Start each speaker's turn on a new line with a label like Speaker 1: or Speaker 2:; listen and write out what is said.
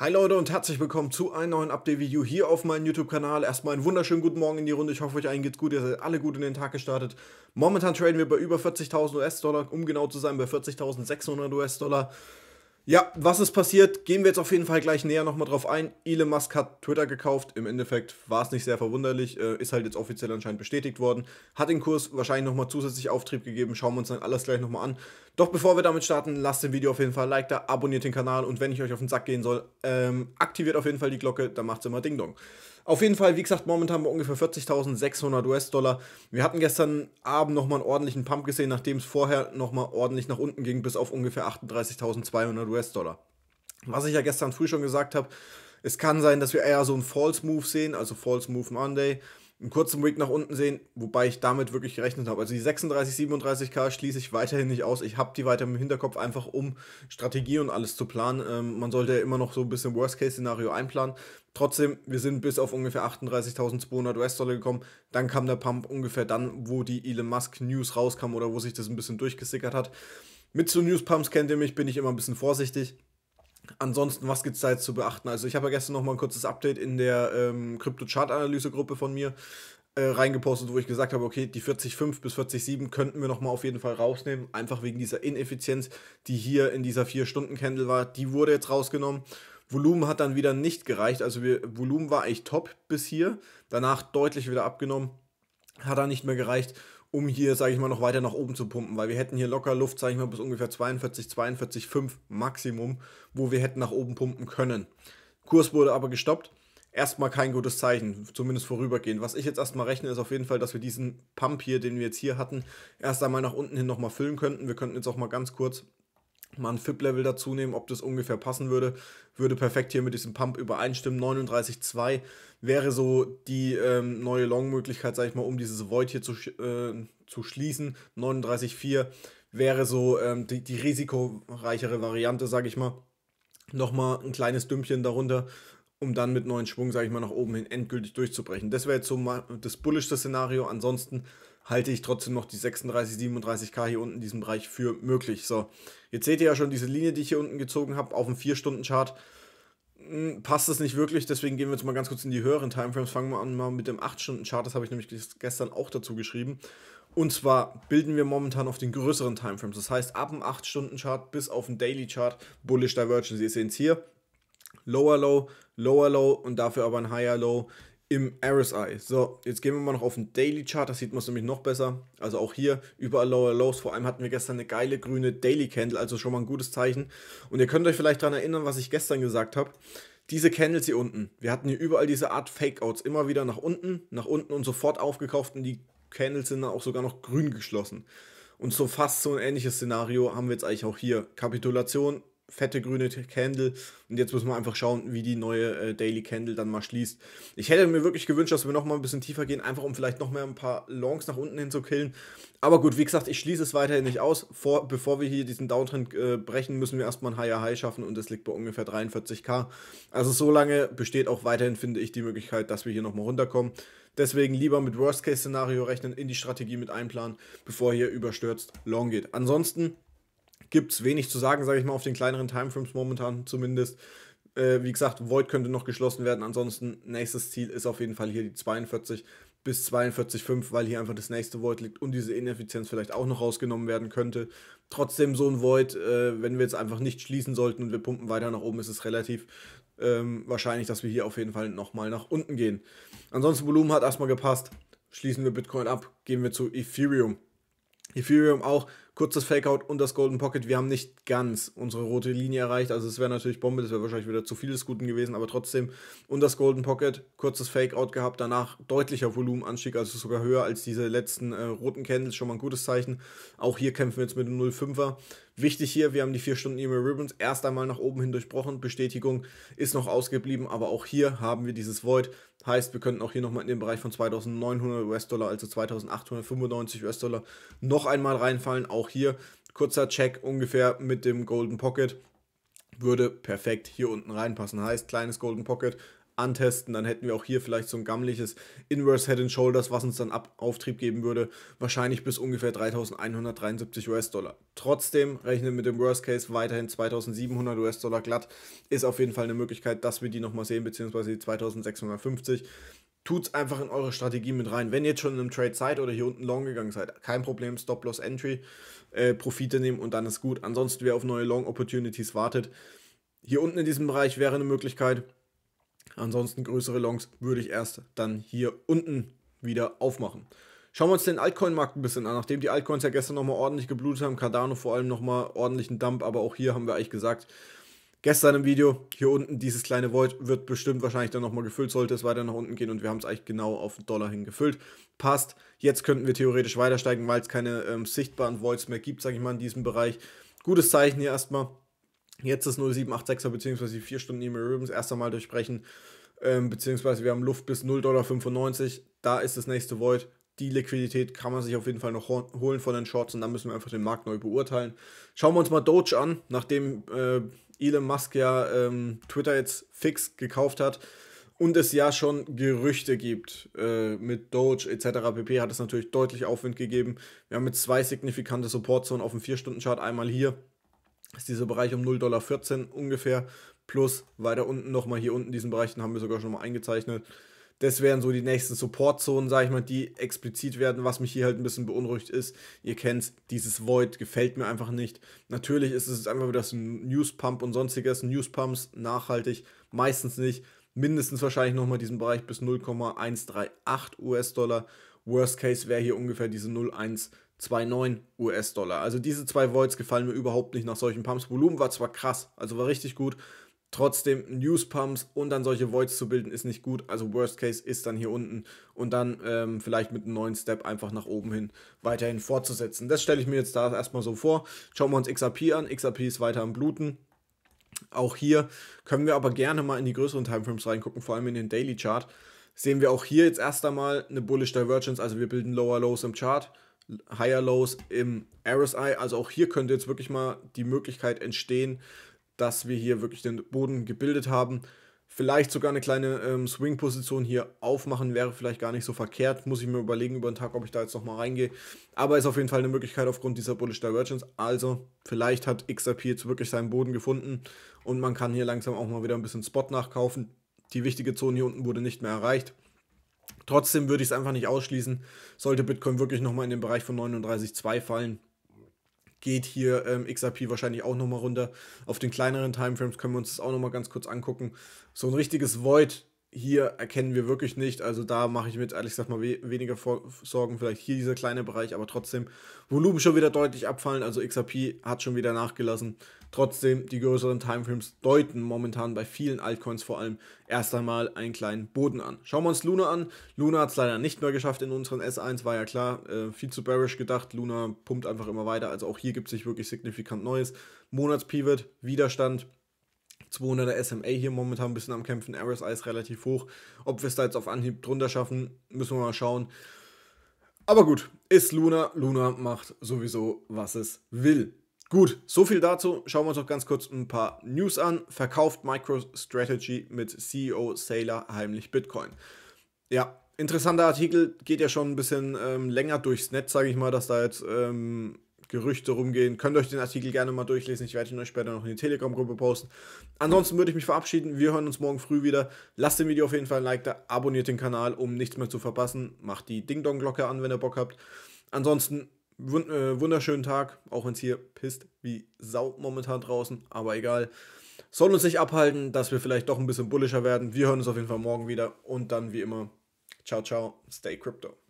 Speaker 1: Hi Leute und herzlich willkommen zu einem neuen Update-Video hier auf meinem YouTube-Kanal. Erstmal einen wunderschönen guten Morgen in die Runde. Ich hoffe, euch allen geht's gut. Ihr seid alle gut in den Tag gestartet. Momentan traden wir bei über 40.000 US-Dollar, um genau zu sein, bei 40.600 US-Dollar. Ja, was ist passiert? Gehen wir jetzt auf jeden Fall gleich näher nochmal drauf ein. Elon Musk hat Twitter gekauft. Im Endeffekt war es nicht sehr verwunderlich. Äh, ist halt jetzt offiziell anscheinend bestätigt worden. Hat den Kurs wahrscheinlich nochmal zusätzlich Auftrieb gegeben. Schauen wir uns dann alles gleich nochmal an. Doch bevor wir damit starten, lasst dem Video auf jeden Fall ein Like da, abonniert den Kanal und wenn ich euch auf den Sack gehen soll, ähm, aktiviert auf jeden Fall die Glocke, dann macht es immer Ding Dong. Auf jeden Fall, wie gesagt, momentan bei ungefähr 40.600 US-Dollar. Wir hatten gestern Abend nochmal einen ordentlichen Pump gesehen, nachdem es vorher nochmal ordentlich nach unten ging, bis auf ungefähr 38.200 US-Dollar. Was ich ja gestern früh schon gesagt habe, es kann sein, dass wir eher so einen False Move sehen, also False Move Monday einen kurzen Weg nach unten sehen, wobei ich damit wirklich gerechnet habe. Also die 36, 37k schließe ich weiterhin nicht aus. Ich habe die weiter im Hinterkopf, einfach um Strategie und alles zu planen. Ähm, man sollte ja immer noch so ein bisschen Worst-Case-Szenario einplanen. Trotzdem, wir sind bis auf ungefähr 38.200 US-Dollar gekommen. Dann kam der Pump ungefähr dann, wo die Elon Musk News rauskam oder wo sich das ein bisschen durchgesickert hat. Mit so News-Pumps kennt ihr mich, bin ich immer ein bisschen vorsichtig Ansonsten, was gibt es da jetzt zu beachten? Also ich habe ja gestern nochmal ein kurzes Update in der ähm, Krypto-Chart-Analyse-Gruppe von mir äh, reingepostet, wo ich gesagt habe, okay, die 40.5 bis 40.7 könnten wir nochmal auf jeden Fall rausnehmen, einfach wegen dieser Ineffizienz, die hier in dieser 4-Stunden-Candle war, die wurde jetzt rausgenommen. Volumen hat dann wieder nicht gereicht, also wir, Volumen war eigentlich top bis hier, danach deutlich wieder abgenommen, hat dann nicht mehr gereicht um hier, sage ich mal, noch weiter nach oben zu pumpen, weil wir hätten hier locker Luft, sage ich mal, bis ungefähr 42, 42, 5 Maximum, wo wir hätten nach oben pumpen können. Kurs wurde aber gestoppt. Erstmal kein gutes Zeichen, zumindest vorübergehend. Was ich jetzt erstmal rechne, ist auf jeden Fall, dass wir diesen Pump hier, den wir jetzt hier hatten, erst einmal nach unten hin nochmal füllen könnten. Wir könnten jetzt auch mal ganz kurz mal ein FIP-Level dazu nehmen, ob das ungefähr passen würde. Würde perfekt hier mit diesem Pump übereinstimmen. 39,2 wäre so die ähm, neue Long-Möglichkeit, sag ich mal, um dieses Void hier zu, äh, zu schließen. 39,4 wäre so ähm, die, die risikoreichere Variante, sage ich mal. Nochmal ein kleines Dümpchen darunter, um dann mit neuen Schwung, sage ich mal, nach oben hin endgültig durchzubrechen. Das wäre jetzt so das bullischste Szenario. Ansonsten halte ich trotzdem noch die 36, 37k hier unten in diesem Bereich für möglich. So, jetzt seht ihr ja schon diese Linie, die ich hier unten gezogen habe, auf dem 4-Stunden-Chart. Hm, passt es nicht wirklich, deswegen gehen wir jetzt mal ganz kurz in die höheren Timeframes. Fangen wir an mal mit dem 8-Stunden-Chart, das habe ich nämlich gestern auch dazu geschrieben. Und zwar bilden wir momentan auf den größeren Timeframes. Das heißt, ab dem 8-Stunden-Chart bis auf den Daily-Chart Bullish Divergence. Ihr seht es hier, Lower Low, Lower Low und dafür aber ein Higher Low im RSI. So, jetzt gehen wir mal noch auf den Daily Chart, da sieht man es nämlich noch besser. Also auch hier überall Lower Lows. Vor allem hatten wir gestern eine geile grüne Daily Candle, also schon mal ein gutes Zeichen. Und ihr könnt euch vielleicht daran erinnern, was ich gestern gesagt habe. Diese Candles hier unten, wir hatten hier überall diese Art Fake-Outs, immer wieder nach unten, nach unten und sofort aufgekauft und die Candles sind dann auch sogar noch grün geschlossen. Und so fast so ein ähnliches Szenario haben wir jetzt eigentlich auch hier. Kapitulation, fette grüne Candle. Und jetzt müssen wir einfach schauen, wie die neue äh, Daily Candle dann mal schließt. Ich hätte mir wirklich gewünscht, dass wir nochmal ein bisschen tiefer gehen, einfach um vielleicht noch mehr ein paar Longs nach unten hin zu killen. Aber gut, wie gesagt, ich schließe es weiterhin nicht aus. Vor, bevor wir hier diesen Downtrend äh, brechen, müssen wir erstmal ein Higher High schaffen und das liegt bei ungefähr 43k. Also so lange besteht auch weiterhin, finde ich, die Möglichkeit, dass wir hier nochmal runterkommen. Deswegen lieber mit Worst-Case-Szenario rechnen, in die Strategie mit einplanen, bevor hier überstürzt Long geht. Ansonsten gibt es wenig zu sagen, sage ich mal, auf den kleineren Timeframes momentan zumindest. Äh, wie gesagt, Void könnte noch geschlossen werden. Ansonsten, nächstes Ziel ist auf jeden Fall hier die 42 bis 42,5, weil hier einfach das nächste Void liegt und diese Ineffizienz vielleicht auch noch rausgenommen werden könnte. Trotzdem so ein Void, äh, wenn wir jetzt einfach nicht schließen sollten und wir pumpen weiter nach oben, ist es relativ ähm, wahrscheinlich, dass wir hier auf jeden Fall nochmal nach unten gehen. Ansonsten Volumen hat erstmal gepasst. Schließen wir Bitcoin ab, gehen wir zu Ethereum. Ethereum auch kurzes Fakeout und das Golden Pocket. Wir haben nicht ganz unsere rote Linie erreicht. Also es wäre natürlich Bombe, das wäre wahrscheinlich wieder zu viel des Guten gewesen, aber trotzdem und das Golden Pocket, kurzes Fakeout gehabt, danach deutlicher Volumenanstieg, also sogar höher als diese letzten äh, roten Candles, schon mal ein gutes Zeichen. Auch hier kämpfen wir jetzt mit dem 05er. Wichtig hier, wir haben die 4 Stunden E-Mail Ribbons erst einmal nach oben hin durchbrochen. Bestätigung ist noch ausgeblieben, aber auch hier haben wir dieses Void. Heißt, wir könnten auch hier nochmal in den Bereich von 2900 US-Dollar, also 2895 US-Dollar, noch einmal reinfallen. Auch auch hier kurzer Check ungefähr mit dem Golden Pocket. Würde perfekt hier unten reinpassen. Heißt, kleines Golden Pocket antesten, dann hätten wir auch hier vielleicht so ein gammliches Inverse Head and Shoulders, was uns dann Ab Auftrieb geben würde, wahrscheinlich bis ungefähr 3173 US-Dollar. Trotzdem rechnen mit dem Worst Case weiterhin 2700 US-Dollar glatt, ist auf jeden Fall eine Möglichkeit, dass wir die nochmal sehen, beziehungsweise die 2650 tut es einfach in eure Strategie mit rein. Wenn ihr jetzt schon in einem Trade seid oder hier unten long gegangen seid, kein Problem, Stop Loss Entry, äh, Profite nehmen und dann ist gut. Ansonsten, wer auf neue Long Opportunities wartet, hier unten in diesem Bereich wäre eine Möglichkeit. Ansonsten größere Longs würde ich erst dann hier unten wieder aufmachen. Schauen wir uns den Altcoin-Markt ein bisschen an. Nachdem die Altcoins ja gestern nochmal ordentlich geblutet haben, Cardano vor allem nochmal ordentlichen Dump, aber auch hier haben wir eigentlich gesagt, gestern im Video. Hier unten dieses kleine Void wird bestimmt wahrscheinlich dann nochmal gefüllt, sollte es weiter nach unten gehen und wir haben es eigentlich genau auf den Dollar hin gefüllt. Passt. Jetzt könnten wir theoretisch weiter steigen, weil es keine ähm, sichtbaren Voids mehr gibt, sage ich mal, in diesem Bereich. Gutes Zeichen hier erstmal. Jetzt das 0786er bzw. die 4 Stunden E-Mail Rubens erst einmal durchbrechen. Ähm, beziehungsweise wir haben Luft bis 0,95 Dollar. Da ist das nächste Void die Liquidität kann man sich auf jeden Fall noch holen von den Shorts und dann müssen wir einfach den Markt neu beurteilen. Schauen wir uns mal Doge an, nachdem äh, Elon Musk ja ähm, Twitter jetzt fix gekauft hat und es ja schon Gerüchte gibt äh, mit Doge etc. pp. hat es natürlich deutlich Aufwind gegeben. Wir haben mit zwei signifikante Supportzonen auf dem 4-Stunden-Chart. Einmal hier ist dieser Bereich um 0,14 Dollar ungefähr plus weiter unten nochmal hier unten diesen Bereich, den haben wir sogar schon mal eingezeichnet das wären so die nächsten Support-Zonen, sage ich mal, die explizit werden. Was mich hier halt ein bisschen beunruhigt ist, ihr kennt dieses Void gefällt mir einfach nicht. Natürlich ist es einfach wieder so ein Newspump und sonstiges. Newspumps nachhaltig meistens nicht. Mindestens wahrscheinlich nochmal diesen Bereich bis 0,138 US-Dollar. Worst Case wäre hier ungefähr diese 0,129 US-Dollar. Also diese zwei Voids gefallen mir überhaupt nicht nach solchen Pumps. Volumen war zwar krass, also war richtig gut, Trotzdem News Pumps und dann solche Voids zu bilden ist nicht gut. Also Worst Case ist dann hier unten und dann ähm, vielleicht mit einem neuen Step einfach nach oben hin weiterhin fortzusetzen. Das stelle ich mir jetzt da erstmal so vor. Schauen wir uns XRP an. XRP ist weiter am Bluten. Auch hier können wir aber gerne mal in die größeren Timeframes reingucken, vor allem in den Daily Chart. Sehen wir auch hier jetzt erst einmal eine Bullish Divergence, also wir bilden Lower Lows im Chart, Higher Lows im RSI. Also auch hier könnte jetzt wirklich mal die Möglichkeit entstehen, dass wir hier wirklich den Boden gebildet haben. Vielleicht sogar eine kleine ähm, Swing-Position hier aufmachen wäre vielleicht gar nicht so verkehrt. Muss ich mir überlegen über den Tag, ob ich da jetzt nochmal reingehe. Aber ist auf jeden Fall eine Möglichkeit aufgrund dieser Bullish Divergence. Also vielleicht hat XRP jetzt wirklich seinen Boden gefunden und man kann hier langsam auch mal wieder ein bisschen Spot nachkaufen. Die wichtige Zone hier unten wurde nicht mehr erreicht. Trotzdem würde ich es einfach nicht ausschließen. Sollte Bitcoin wirklich nochmal in den Bereich von 39,2 fallen, geht hier ähm, XRP wahrscheinlich auch nochmal runter. Auf den kleineren Timeframes können wir uns das auch nochmal ganz kurz angucken. So ein richtiges Void hier erkennen wir wirklich nicht. Also da mache ich mit, ehrlich gesagt mal we weniger Sorgen. Vielleicht hier dieser kleine Bereich, aber trotzdem Volumen schon wieder deutlich abfallen. Also XRP hat schon wieder nachgelassen. Trotzdem, die größeren Timeframes deuten momentan bei vielen Altcoins vor allem erst einmal einen kleinen Boden an. Schauen wir uns Luna an. Luna hat es leider nicht mehr geschafft in unseren S1, war ja klar, äh, viel zu bearish gedacht. Luna pumpt einfach immer weiter. Also auch hier gibt es sich wirklich signifikant Neues. Monatspivot, Widerstand. 200er SMA hier momentan ein bisschen am Kämpfen. RSI ist relativ hoch. Ob wir es da jetzt auf Anhieb drunter schaffen, müssen wir mal schauen. Aber gut, ist Luna. Luna macht sowieso, was es will. Gut, so viel dazu. Schauen wir uns noch ganz kurz ein paar News an. Verkauft MicroStrategy mit CEO Sailor heimlich Bitcoin. Ja, interessanter Artikel, geht ja schon ein bisschen ähm, länger durchs Netz, sage ich mal, dass da jetzt ähm, Gerüchte rumgehen. Könnt euch den Artikel gerne mal durchlesen. Ich werde ihn euch später noch in die Telegram-Gruppe posten. Ansonsten würde ich mich verabschieden. Wir hören uns morgen früh wieder. Lasst dem Video auf jeden Fall ein Like da. Abonniert den Kanal, um nichts mehr zu verpassen. Macht die Ding-Dong-Glocke an, wenn ihr Bock habt. Ansonsten wund äh, wunderschönen Tag, auch wenn es hier pisst wie Sau momentan draußen, aber egal. Soll uns nicht abhalten, dass wir vielleicht doch ein bisschen bullischer werden. Wir hören uns auf jeden Fall morgen wieder und dann wie immer. Ciao, ciao, stay crypto.